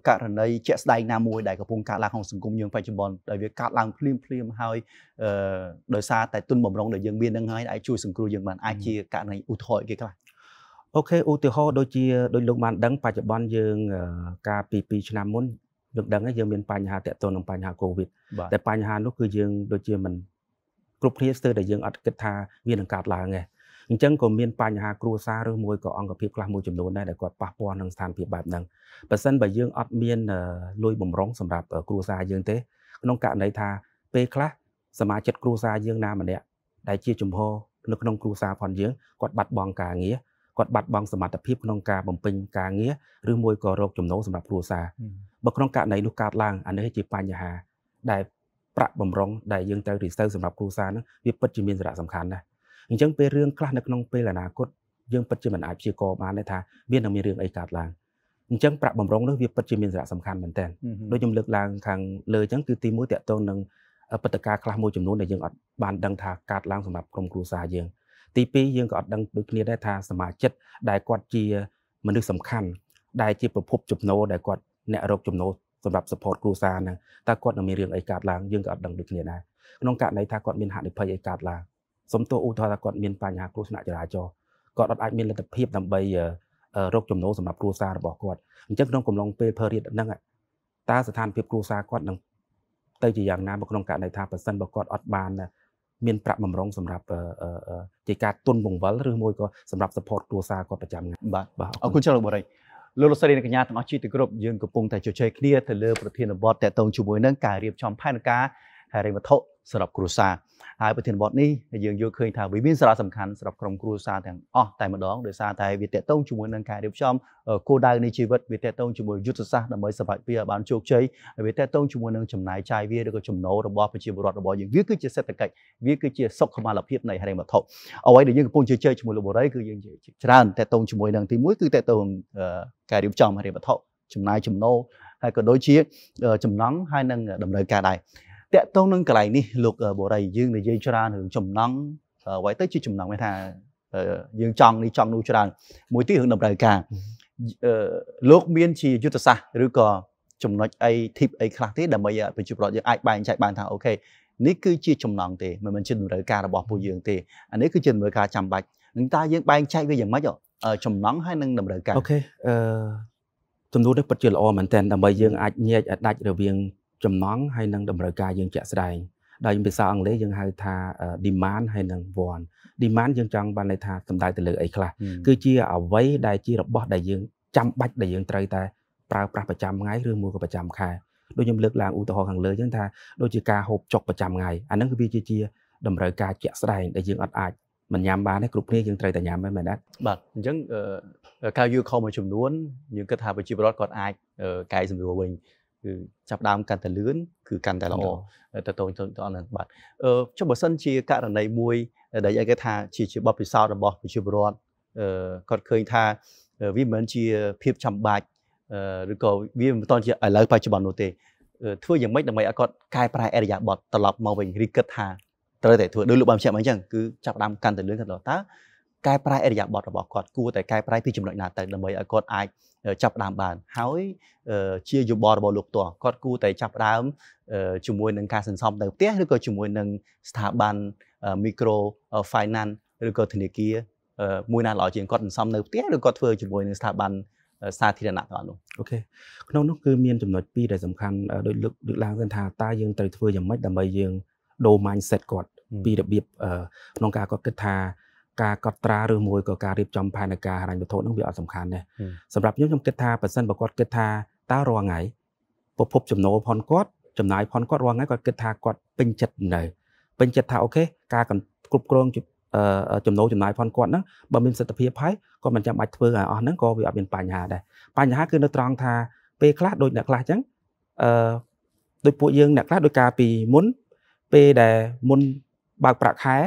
ករណីជាក់ស្ដែងណាមួយដែលកំពុងកើតឡើងក្នុងសង្គមយើងបច្ចុប្បន្នដែលវាកើតឡើងភ្លាមភ្លាមហើយអឺដោយសារតែទុនបំរុងដែលយើងមាននឹងហើយអាចជួយសង្គ្រោះយើងបានអាចជាករណីឧទាហរណ៍គេខ្លះអូខេឧទាហរណ៍ដូចជាដូចលោកបាន ដឹងបច្ចុប្បន្នយើងកាលពី2ឆ្នាំមុននឹងដឹងយើងមានបញ្ហាតាក់ទងនឹងបញ្ហា Covid តែបញ្ហានោះគឺយើងដូចជាមិនគ្រប់គ្នាស្ទើរតែយើងអត់គិតថាវានឹងកើតឡើងទេអញ្ចឹងក៏មានបញ្ហាគ្រួសារឬមួយក៏អង្គភាពខ្លះមួយចំនួនដែរដែលគាត់ប៉ះពាល់នឹងស្ថានភាពបែបហ្នឹងបើសិនបើយើងអត់មានលុយបំរុងសម្រាប់គ្រួសារយើងទេ ក្នុងករណីថាពេលខ្លះសមាជិកគ្រួសារយើងណាម្នាក់ដែលជាជំហរនៅក្នុងគ្រួសារផងយើងគាត់បាត់បង់ការងារគាត់បាត់បង់សមត្ថភាពក្នុងការបំពេញការងារឬមួយក៏រកចំណូលសម្រាប់គ្រួសារបើក្នុងករណីនោះកើតឡើងអានេះជាបញ្ហា ដែលប្រាក់បំរុងដែលយើងត្រូវរីសើសម្រាប់គ្រួសារនោះវាពិតជាមានសារៈសំខាន់ណាស់អញ្ចឹងពេលរឿងខ្លះនៅក្នុងពេលអនាគតយើងពិតជាមិនអាចព្យាករបានទេថាវានឹងមានរឿងអីកើតឡើងអញ្ចឹងប្រាក់បំរុងនោះវាពិតជាមានសារៈសំខាន់មែនទែនដូចខ្ញុំលើកឡើងខាងលើអញ្ចឹងគឺទីមួយតកតងនឹងបត្តការខ្លះមួយចំនួនដែលយើងអត់បានដឹងថាកើតឡើងសម្រាប់ក្រុមគ្រួសារយើងទី2យើងក៏អត់ដឹងដូចគ្នាដែរថាសមាជិកដែលគាត់ជា មនុស្សសំខាន់ ដែលជាប្រភព ចំណូលដែលគាត់អ្នករកចំណូលសម្រាប់ support គ្រួសារហ្នឹងតើគាត់នឹងមានរឿងអីកើតឡើងយើងក៏អត់ដឹងដូចគ្នាដែរក្នុងករណីថាគាត់មានហានិភ័យអីកើតឡើងសំទោសឧទាហរណ៍ថាគាត់មានបញ្ហាគ្រោះថ្នាក់ចរាចរណ៍គាត់អត់អាចមានលទ្ធភាពដើម្បី រកចំណូលសម្រាប់គ្រួសាររបស់គាត់អញ្ចឹងក្នុងកំឡុងពេលភើរៀតហ្នឹងតើស្ថានភាពគ្រួសារគាត់នឹងទៅជាយ៉ាងណាមកក្នុងករណីថាប៉ះសិនរបស់គាត់អត់បានមានប្រាក់បំរុងសម្រាប់ជាការទុនបង្វិលឬមួយក៏សម្រាប់ support គ្រួសារគាត់ប្រចាំថ្ងៃបាទបាទអរគុណច្រើនលោកបរិយលោកលោកស្រីនិងកញ្ញាទាំងអស់ជាទីគោរពយើងកំពុងតែជជែកគ្នាទៅលើ ប្រធានបទតកតងជាមួយនឹងការរៀបចំផែនការហិរិយវត្ថុសម្រាប់គ្រួសារហើយប្រធានបទនេះយើងយល់ឃើញថាវាមានសារៈសំខាន់សម្រាប់ក្រុមគ្រួសារទាំងអស់តែម្ដងដោយសារតែវាតេតងជាមួយនឹងការរៀបចំគោលដៅនៃជីវិតវាតេតងជាមួយយុទ្ធសាស្ត្រដើម្បីសម្រេចវាឲ្យបានជោគជ័យវាតេតងជាមួយនឹងចំណាយចាយវាឬក៏ចំណូលរបស់ប្រជាពលរដ្ឋរបស់យើងវាគឺជាសេដ្ឋកិច្ចវាគឺជាសុខុមាលភាពនៃហិរញ្ញវត្ថុអ្វីដែលយើងកំពុងជជែកជាមួយលោកបុរីគឺយើងច្រើនតេតងជាមួយនឹងទី1គឺតេតងការរៀបចំហិរញ្ញវត្ថុចំណាយចំណូលហើយក៏ដូចជាចំណងហើយនឹងដំណើរការដែរតកតងនឹងកន្លែងនេះលោកបូរីយើងនិយាយច្រើនរឿងចំណង់អ្វីទៅជាចំណង់វិញថាយើងចង់នេះចង់នោះច្រើនមួយទៀតរឿងតម្រូវការលោកមានជាយុទ្ធសាស្ត្រឬក៏ចំណុចអី tip អីខ្លះទេដើម្បីប្រជាពលរដ្ឋយើងអាចបែងចែកបានថាអូខេនេះគឺជាចំណងទេមិនមែនជាតម្រូវការរបស់ពួកយើងទេអានេះគឺជាតម្រូវការចាំបាច់នឹងតើយើងបែងចែកវាយ៉ាងម៉េចចំណងហើយនឹងតម្រូវការអូខេអឺចំនួននេះពិតជាល្អមែនតើដើម្បីយើងអាចញែកឲ្យដាច់រវាងចំណង់ហើយនិងតម្រូវការយើងជាក់ស្ដែងដោយភាសាអង់គ្លេសយើងហៅថា demand ហើយនិង want demand យើងចង់បានន័យថាសំដៅទៅលើអីខ្លះគឺជា អ្វីដែលជារបស់ដែលយើងចាំបាច់ដែលយើងត្រូវតែប្រើប្រាស់ប្រចាំថ្ងៃឬមួយក៏ប្រចាំខែដូចខ្ញុំលើកឡើងឧទាហរណ៍ខាងលើចឹងថាដូចជាការហូបចុកប្រចាំថ្ងៃអាហ្នឹងគឺវាជាជា តម្រូវការជាក់ស្ដែងដែលយើងអត់អាចមិនញ៉ាំបានទេគ្រប់គ្នាយើងត្រូវតែញ៉ាំដែរមែនទេបាទអញ្ចឹងការយល់ខុសមួយចំនួនយើងគិតថាប្រជាពលរដ្ឋគាត់អាចកែសម្រួលវិញគឺចាប់ដើមកាន់តែលឿនគឺកាន់តែល្អទៅតូចទៅអនបាទអឺចុះបើសិនជាករណីមួយ ដែលគេថាជាជាបទពិសោធន៍របស់ប្រជាពលរដ្ឋអឺគាត់ឃើញថាវាមិនមែនជាភាពចាំបាច់ឬក៏វាមិនតន់ជាឥឡូវបច្ចុប្បន្ននោះទេ ធ្វើយ៉ាងម៉េចដើម្បីឲ្យគាត់កែប្រែអរិយាប័ត្រត្រឡប់មកវិញឬគិតថាត្រូវតែធ្វើដោយលោកបានបញ្ជាក់មកអញ្ចឹងគឺចាប់ដើមកាន់តែលឿនគាត់តើកែប្រែអរិយាប័ត្ររបស់គាត់គួរតែកែប្រែពីចំណុចណាទៅដើម្បីឲ្យគាត់អាចចាប់ដើមបានហើយជាយោបល់របស់លោកផ្ទាល់គាត់គួរតែចាប់ដើមជាមួយនឹងការសន្សំនៅផ្ទះឬក៏ជាមួយនឹងស្ថាប័ន micro finance ឬក៏ធនាគារមួយណាល្អជាងគាត់សន្សំនៅផ្ទះឬក៏ធ្វើជាមួយនឹងស្ថាប័នសាធារណៈទាំងអស់នោះអូខេក្នុងនោះគឺមានចំណុចពីរដែលសំខាន់ដោយលើកលើកឡើងទៅថាតើយើងត្រូវធ្វើយ៉ាងម៉េចដើម្បីយើងដូរ mindset គាត់ពីរបៀបក្នុងការគាត់គិតថាការកត់ត្រាឬមួយក៏ការរៀបចំផែនការហិរញ្ញវត្ថុនឹងវាអត់សំខាន់ដែរសម្រាប់ខ្ញុំខ្ញុំគិតថាបើសិនបើគាត់គិតថាតើរាល់ថ្ងៃប្រភព ចំណូលផនគាត់ចំណាយផនគាត់រាល់ថ្ងៃគាត់គិតថាគាត់ពេញចិត្តនៅពេញចិត្តថាអូខេការគ្រប់គ្រងចំណូលចំណាយផនគាត់ហ្នឹងបើមានសិទ្ធិភាពហើយគាត់មិនចាំបាច់ធ្វើឲ្យអស់ហ្នឹងក៏វាអត់មានបញ្ហាដែរបញ្ហាគឺនៅត្រង់ថាពេលខ្លះដូចអ្នកខ្លះអញ្ចឹងអឺដូចពួកយើងអ្នកខ្លះដោយការពីមុនពេលដែលមុនបើកប្រាក់ខែ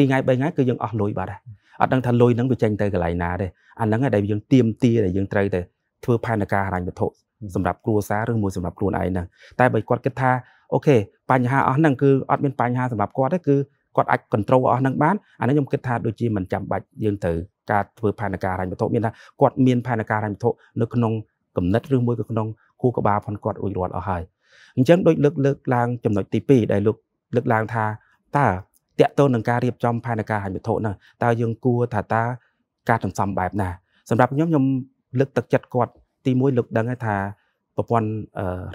2ថ្ងៃ3ថ្ងៃគឺយើងអស់លុយបាត់ហើយអត់ដឹងថាលុយហ្នឹងវាចេញទៅកន្លែងណាទេអាហ្នឹងឯងដែលយើងទៀមទាដែលយើងត្រូវតែធ្វើផែនការហិរញ្ញវត្ថុសម្រាប់គ្រួសារឬមួយសម្រាប់ខ្លួនឯងហ្នឹងតែបើគាត់គិតថាអូខេបញ្ហាអស់ហ្នឹងគឺអត់មានបញ្ហាសម្រាប់គាត់ទេគឺគាត់អាច control អស់ហ្នឹងបានអានេះខ្ញុំគិតថាដូចជាមិនចាំបាច់យើងទៅការធ្វើផែនការហិរញ្ញវត្ថុមានថាគាត់មានផែនការហិរញ្ញវត្ថុនៅក្នុងកំណត់ឬមួយក៏ក្នុងគូក្បាលផងគាត់រួចរាល់អស់ហើយអញ្ចឹងដូចលើកលើកឡើងចំណុចទី2ដែលលោកលើកឡើងថាតើតកតទៅនឹងការរៀបចំផែនការហិញ្ញវត្ថុនោះតើយើងគួរថាតើការសន្សំបែបណា សម្រាប់ខ្ញុំខ្ញុំលើកទឹកចិត្តគាត់ ទីមួយលើកដឹងថាប្រព័ន្ធ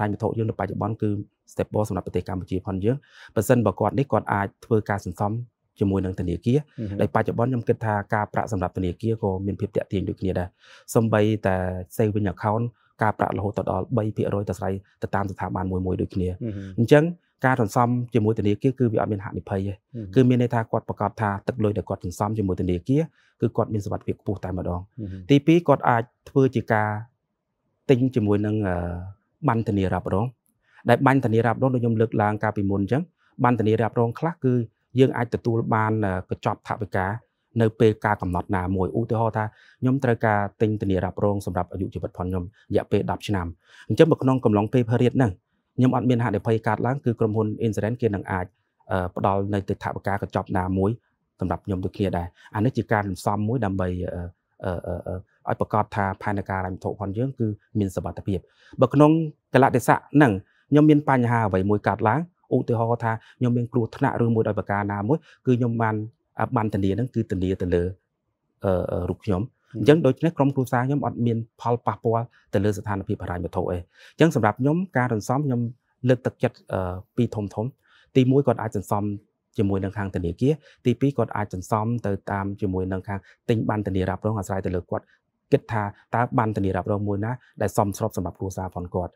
ហិញ្ញវត្ថុយើងនៅបច្ចុប្បន្នគឺ stable សម្រាប់ប្រទេសកម្ពុជាផងយើងបើសិនបើគាត់នេះគាត់អាចធ្វើការសន្សំជាមួយនឹងធនាគារដែលបច្ចុប្បន្នខ្ញុំគិតថាការប្រាក់សម្រាប់ធនាគារក៏មានភាពតាក់ទាញដូចគ្នាដែរសំបីតែ saving account ការប្រាក់រហូតដល់3%ទៅស្រីទៅតាមស្ថាប័នមួយមួយដូចគ្នាអញ្ចឹងការសន្សំជាមួយធនាគារគឺវាអត់មានហានិភ័យទេគឺមានន័យថាគាត់ប្រកាសថាទឹកលុយដែលគាត់សន្សំជាមួយធនាគារគឺគាត់មានសុវត្ថិភាពខ្ពស់តែម្ដងទី2គាត់អាចធ្វើជាការទិញជាមួយនឹងបានធានារ៉ាប់រង ដែលបានធានារ៉ាប់រងដូចខ្ញុំលើកឡើងកាលពីមុនអញ្ចឹងបានធានារ៉ាប់រងខ្លះគឺយើងអាចទទួលបានកញ្ចប់ថវិកានៅពេលការកំណត់ណាមួយឧទាហរណ៍ថាខ្ញុំត្រូវការទិញធានារ៉ាប់រងសម្រាប់អាយុជីវិតផងខ្ញុំរយៈពេល10ឆ្នាំអញ្ចឹងបើក្នុងកំឡុងពេលភាររៀតហ្នឹងខ្ញុំអត់មានហានិភ័យកាត់ឡើងគឺក្រុមហ៊ុន insurance គេនឹងអាចផ្ដល់នៅទឹកថាបការកញ្ចប់ណាមួយសម្រាប់ខ្ញុំដូចគ្នាដែរអានេះជាការរំសំមួយដើម្បីឲ្យប្រកាសថាផែនការរំធុផងយើងគឺមានសមត្ថភាពបើក្នុងកលតិស័កហ្នឹងខ្ញុំមានបញ្ហាអ្វីមួយកាត់ឡើងឧទាហរណ៍ថាខ្ញុំមានគ្រោះថ្នាក់ឬមួយដោយប្រការណាមួយគឺខ្ញុំបានបានធានាហ្នឹងគឺធានាទៅលើរូបខ្ញុំអញ្ចឹងដូច្នេះក្រុមគ្រួសារខ្ញុំអត់មានផលប៉ះពាល់ទៅលើស្ថានភាពហិរញ្ញវត្ថុអីអញ្ចឹងសម្រាប់ខ្ញុំការរំសំខ្ញុំលើកទឹកចិត្តពីធំធំទី1គាត់អាចសន្សំជាមួយនឹងខាងធនាគារទី2គាត់អាចសន្សំទៅតាមជាមួយនឹងខាងទិញបានធានារ៉ាប់រងអាស្រ័យទៅលើគាត់គិតថាតើបានធានារ៉ាប់រងមួយណាដែលសមស្របសម្រាប់គ្រួសារផងគាត់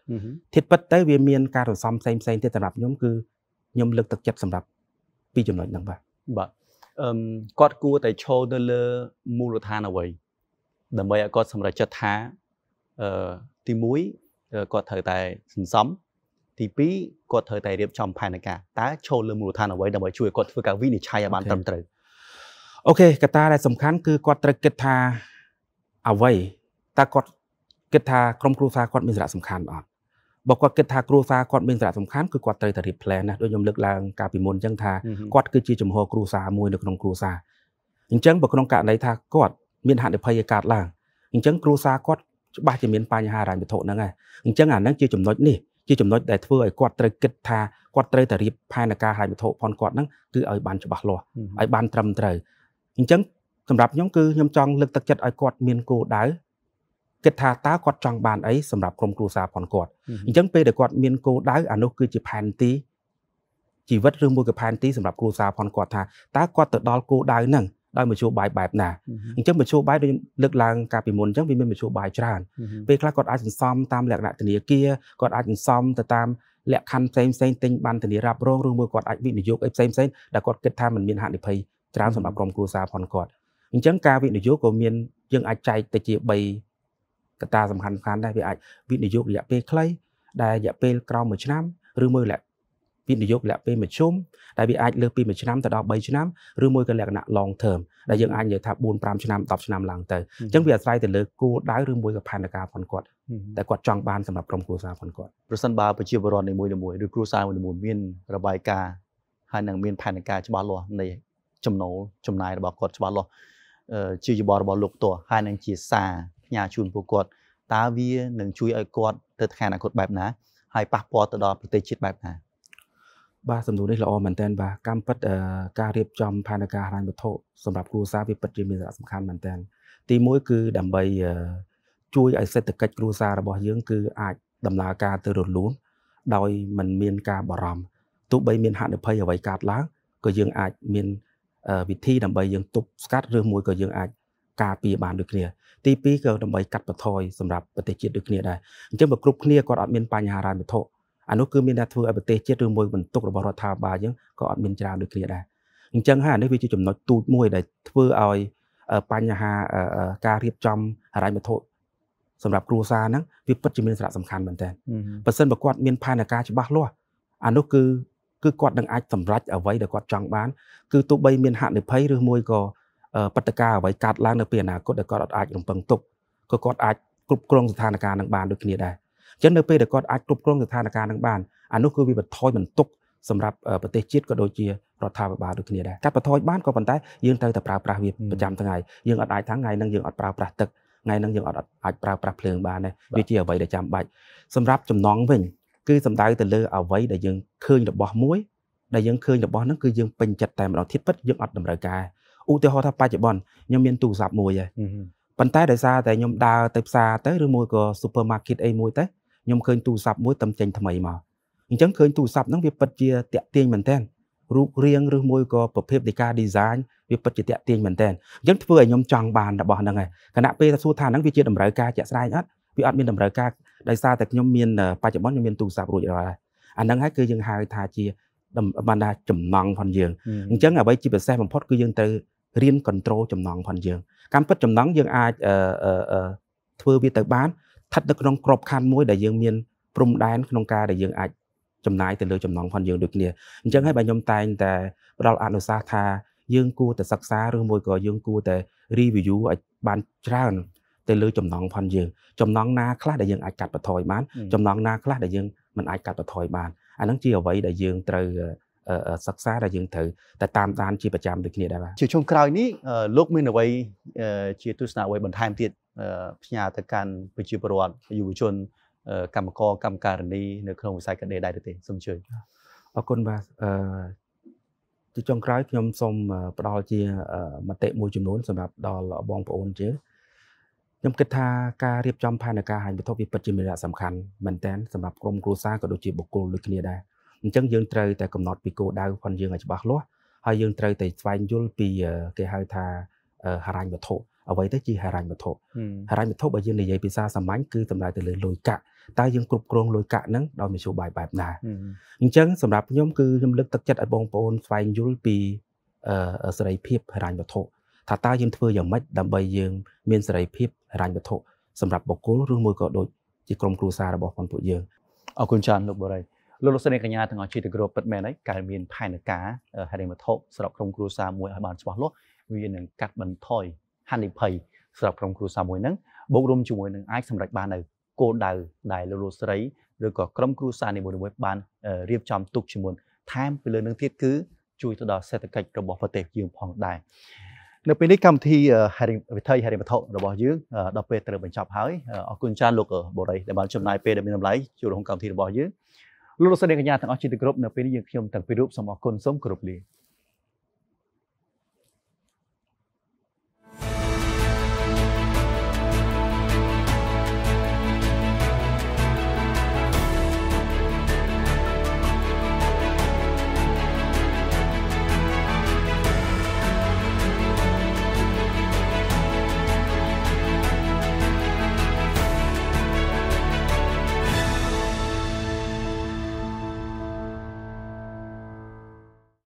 ធៀបពិតទៅវាមានការរំសំផ្សេងផ្សេងទៀតសម្រាប់ខ្ញុំគឺខ្ញុំលើកទឹកចិត្តសម្រាប់ពីចំណុចហ្នឹងបាទបាទអឺគាត់គួរតែឈលទៅលើមូលដ្ឋានអ្វីដើម្បីឲ្យគាត់សម្រេចចិត្តថាអឺទី1គាត់ត្រូវតែសន្សំទី2គាត់ត្រូវតែរៀបចំផែនការតើចូលលើមូលដ្ឋានអ្វីដើម្បីជួយគាត់ធ្វើការវិនិច្ឆ័យឲ្យបានត្រឹមត្រូវអូខេកត្តាដែលសំខាន់គឺគាត់ត្រូវគិតថាអ្វីតើគាត់គិតថាក្រុមគ្រួសារគាត់មានសារៈសំខាន់អត់បើគាត់គិតថាគ្រួសារគាត់មានសារៈសំខាន់គឺគាត់ត្រូវតែរៀប plan ណាដូចខ្ញុំលើកឡើងកាលពីមុនអញ្ចឹងថាគាត់គឺជាជំហរគ្រួសារមួយនៅក្នុងគ្រួសារអញ្ចឹងបើក្នុងករណីថាគាត់មានហានិភ័យឲ្យកើតឡើងអញ្ចឹងគ្រួសារគាត់ច្បាស់ជាមានបញ្ហារ៉ាញវត្ថុហ្នឹងហើយអញ្ចឹងអាហ្នឹងជាចំណុចនេះជាចំណុចដែលធ្វើឲ្យគាត់ត្រូវគិតថាគាត់ត្រូវតែរៀបផែនការហិរញ្ញវត្ថុផនគាត់ហ្នឹងគឺឲ្យបានច្បាស់លាស់ឲ្យបានត្រឹមត្រូវអញ្ចឹងសម្រាប់ខ្ញុំគឺខ្ញុំចង់លើកទឹកចិត្តឲ្យគាត់មានគោលដៅគិតថាតើគាត់ ចង់បានអីសម្រាប់ក្រុមគ្រួសារផនគាត់អញ្ចឹងពេលដែលគាត់មានគោលដៅអានោះគឺជាផែនទីជីវិតឬមួយក៏ផែនទីសម្រាប់គ្រួសារផនគាត់ថាតើគាត់ទៅដល់គោលដៅហ្នឹងដោយមជ្ឈបាយបែបណាអញ្ចឹងមជ្ឈបាយដូចលើកឡើងកាលពីមុនអញ្ចឹងវាមានមជ្ឈបាយច្រើនពេលខ្លះគាត់អាចសន្សំតាមលក្ខណៈធនាគារគាត់អាចសន្សំទៅតាមលក្ខខណ្ឌផ្សេងផ្សេងទិញបានធានារ៉ាប់រងឬមួយគាត់អាចវិនិយោគអីផ្សេងផ្សេងដែលគាត់គិតថាมันមានហានិភ័យច្រើនសម្រាប់ក្រុមគ្រួសារផងគាត់អញ្ចឹងការវិនិយោគក៏មានយើងអាចចែកទៅជា3កត្តាសំខាន់ៗដែរវាអាចវិនិយោគរយៈពេលខ្លីដែលរយៈពេល ក្រោមមួយឆ្នាំឬមួយរយៈវិនិយោគរយៈពេលមធ្យមដែលវាអាចលើសពី1ឆ្នាំទៅដល់3ឆ្នាំឬមួយក៏លក្ខណៈ long term ដែលយើងអាចនិយាយថា4 5ឆ្នាំ10ឆ្នាំឡើងទៅអញ្ចឹងវាអាស្រ័យទៅលើគោលដៅឬមួយក៏ផែនការផងគាត់តែគាត់ចង់បានសម្រាប់ក្រុមគ្រួសារផងគាត់ប្រសិនបើប្រជាពលរដ្ឋនីមួយៗឬគ្រួសារនីមួយមានរបាយការណ៍ហើយនឹងមានផែនការច្បាស់លាស់នៃចំណូលចំណាយរបស់គាត់ច្បាស់លាស់ជាយោបល់របស់លោកតោះហើយនឹងជាសារផ្ញើជូនពួកគាត់តើវានឹងជួយឲ្យគាត់ទៅថ្ងៃអនាគតបែបណាហើយប៉ះពាល់ទៅដល់ប្រទេសជាតិបែបណាបាទសំណួរនេះល្អមែនតើបាទកម្មពិតការរៀបចំផែនការហិរញ្ញវត្ថុសម្រាប់គ្រួសារវាពិតជាមានសារៈសំខាន់មែនតើទី1គឺដើម្បីជួយឲ្យសេដ្ឋកិច្ចគ្រួសាររបស់យើង គឺអាចដំណើរការទៅរលូនដោយមិនមានការបារម្ភទោះបីមានហានិភ័យអ្វីកើតឡើងក៏យើងអាចមានវិធីដើម្បីយើងទប់ស្កាត់ឬមួយក៏យើងអាចការពារបានដូចគ្នាទី2ក៏ដើម្បីកាត់បន្ថយសម្រាប់ប្រទេសជាតិដូចគ្នាដែរអញ្ចឹងបើគ្រប់គ្នាគាត់អត់មានបញ្ហារ៉ានវត្ថុអានោះគឺមានតែធ្វើឲ្យប្រទេសជាតិឬមួយបន្ទុករបស់រដ្ឋាភិបាលយើងក៏អត់មានច្រើនដូចគ្នាដែរអញ្ចឹងហើយអានេះវាជាចំណុចទូតមួយដែលធ្វើឲ្យបញ្ហាការរៀបចំហិរញ្ញវត្ថុសម្រាប់គ្រួសារហ្នឹងវាពិតជាមានសារៈសំខាន់មែនតើបើសិនបើគាត់មានផែនការច្បាស់លាស់អានោះគឺគឺគាត់នឹងអាចសម្រេចអ្វីដែលគាត់ចង់បានគឺទោះបីមានហានិភ័យឬមួយក៏បត្តការអ្វីកើតឡើងនៅពេលអនាគតដែលគាត់អត់អាចរំពឹងទុកក៏គាត់អាចគ្រប់គ្រងស្ថានភាពនឹងបានដូចគ្នាដែរចឹងនៅពេលដែលគាត់អាចគ្រប់គ្រងស្ថានភាពនឹងបានអានោះគឺវាបន្ថយបន្ទុកសម្រាប់ប្រទេសជាតិក៏ដូចជារដ្ឋាភិបាលដូចគ្នាដែរកាត់បន្ថយបានក៏ប៉ុន្តែយើងត្រូវតែប្រើប្រាស់វាប្រចាំថ្ងៃយើងអត់អាចថាថ្ងៃនឹងយើងអត់ប្រើប្រាស់ទឹកថ្ងៃនឹងយើងអត់អាចប្រើប្រាស់ភ្លើងបានទេវាជាអ្វីដែលចាំបាច់សម្រាប់ចំណងវិញ គឺសំដៅទៅលើអ្វីដែលយើងឃើញរបស់មួយដែលយើងឃើញរបស់ហ្នឹងគឺយើងពេញចិត្តតែម្ដងធៀបពិតយើងអត់តម្រូវការឧទាហរណ៍ថាបច្ចុប្បន្នខ្ញុំមានទូរស័ព្ទមួយហើយប៉ុន្តែដោយសារតែខ្ញុំដើរទៅផ្សារទៅឬមួយក៏ supermarket អីមួយទៅខ្ញុំឃើញទូរស័ព្ទមួយតំចេញថ្មីមកអញ្ចឹងឃើញទូរស័ព្ទហ្នឹងវាពិតជាតាក់ទាញមែនតើរូបរាងឬមួយក៏ប្រភេទនៃការ design វាពិតជាតាក់ទាញមែនតើអញ្ចឹងធ្វើឲ្យខ្ញុំចង់បានរបស់ហ្នឹងឯងខណៈពេលសួរថាហ្នឹងវាជាតម្រូវការជាក់ស្ដែងអត់វាអត់មានតម្រូវការដោយសារតែខ្ញុំមានបច្ចុប្បន្នខ្ញុំមានទូរស័ព្ទរួចរាល់ហើយអាហ្នឹងហើយគឺយើងហៅថាជាបានថាចំណងផងយើងអញ្ចឹងអ្វីជាពិសេសបំផុតគឺយើងត្រូវរៀន control ចំណងផងយើងកម្មពិតចំណងយើងអាចធ្វើវាទៅបានឋិតនៅក្នុងក្របខ័ណ្ឌមួយដែលយើងមានព្រំដែនក្នុងការដែលយើងអាចចំណាយទៅលើចំណងផនយើងដូចគ្នាអញ្ចឹងហើយបើខ្ញុំតែងតែផ្ដល់អនុសាសន៍ថាយើងគួរតែសិក្សាឬមួយក៏យើងគួរតែ review ឲ្យបានច្រើនទៅលើចំណងផនយើង ចំណងណាខ្លះដែលយើងអាចកាត់បន្ថយបានចំណងណាខ្លះដែលយើងមិនអាចកាត់បន្ថយបានអាហ្នឹងជាអ្វីដែលយើងត្រូវសិក្សាដែលយើងត្រូវតែតាមដានជាប្រចាំដូចគ្នាដែរបាទជាចុងក្រោយនេះលោកមានអ្វីជាទស្សនៈអ្វីបន្ថែមទៀតផ្ញើទៅកាន់ប្រជាពលរដ្ឋយុវជនកម្មករកម្មការិនីនៅក្នុងវិស័យកដេរដែរទេសូមជួយអរគុណបាទអឺជាចុងក្រោយខ្ញុំសូមផ្ដល់ជាមតិមួយចំនួនសម្រាប់ដល់បងប្អូនជាខ្ញុំគិតថាការរៀបចំផែនការហាញវត្ថុវាពិតជាមានសារៈសំខាន់មែនទែនសម្រាប់ក្រុមគ្រួសារក៏ដូចជាបុគ្គលដូចគ្នាដែរអញ្ចឹងយើងត្រូវតែកំណត់ពីគោលដៅផងយើងឲ្យច្បាស់លាស់ហើយយើងត្រូវតែស្វែងយល់ពីគេហៅថាហិរញ្ញវត្ថុអ្វីទៅជាហិរញ្ញវត្ថុហិរញ្ញវត្ថុបើយើងនិយាយភាសាសាមញ្ញគឺសំដៅទៅលើលុយកាក់តើយើងគ្រប់គ្រងលុយកាក់ហ្នឹងដោយមធ្យោបាយបែបណាអញ្ចឹងសម្រាប់ខ្ញុំគឺខ្ញុំលើកទឹកចិត្តឲ្យបងប្អូនស្វែងយល់ពីសេរីភាពហិរញ្ញវត្ថុថាតើយើងធ្វើយ៉ាងម៉េចដើម្បីយើង មានសេរីភាពហិរញ្ញវត្ថុសម្រាប់បុគ្គលឬមួយក៏ដូចជាក្រុមគ្រួសាររបស់បងប្អូនយើងអរគុណច្រើនលោកបូរីលោកលោកស្រីកញ្ញាទាំងអស់ជាទីគោរពពិតមែនហើយកើតមានផែនការហិរញ្ញវត្ថុសម្រាប់ក្រុមគ្រួសារមួយឲ្យបានច្បាស់លាស់វានឹងកាត់បន្ថយហានិភ័យសម្រាប់ក្រុមគ្រួសារមួយហ្នឹងបូករួមជាមួយនឹងអាចសម្រេចបាននៅគោលដៅដែលលោកលោកស្រីឬក៏ក្រុមគ្រួសារនីមួយៗបានរៀបចំទុកជាមួយថែមពីលើនឹងទៀតគឺជួយទៅដល់សេដ្ឋកិច្ចរបស់ប្រទេសយើងផងដែរនៅពេលនេះកម្មវិធីវិធីហេរិវត្ថុរបស់យើងដល់ពេលត្រូវបញ្ចប់ហើយអរគុណចាស់លោកបូរីដែលបានចំណាយពេលដែលមានតម្លៃចូលរួមកម្មវិធីរបស់យើងលោកលោកស្រីកញ្ញាទាំងអស់ជាទីគោរពនៅពេលនេះយើងខ្ញុំទាំងពីររូបសូមអរគុណសូមគោរពលា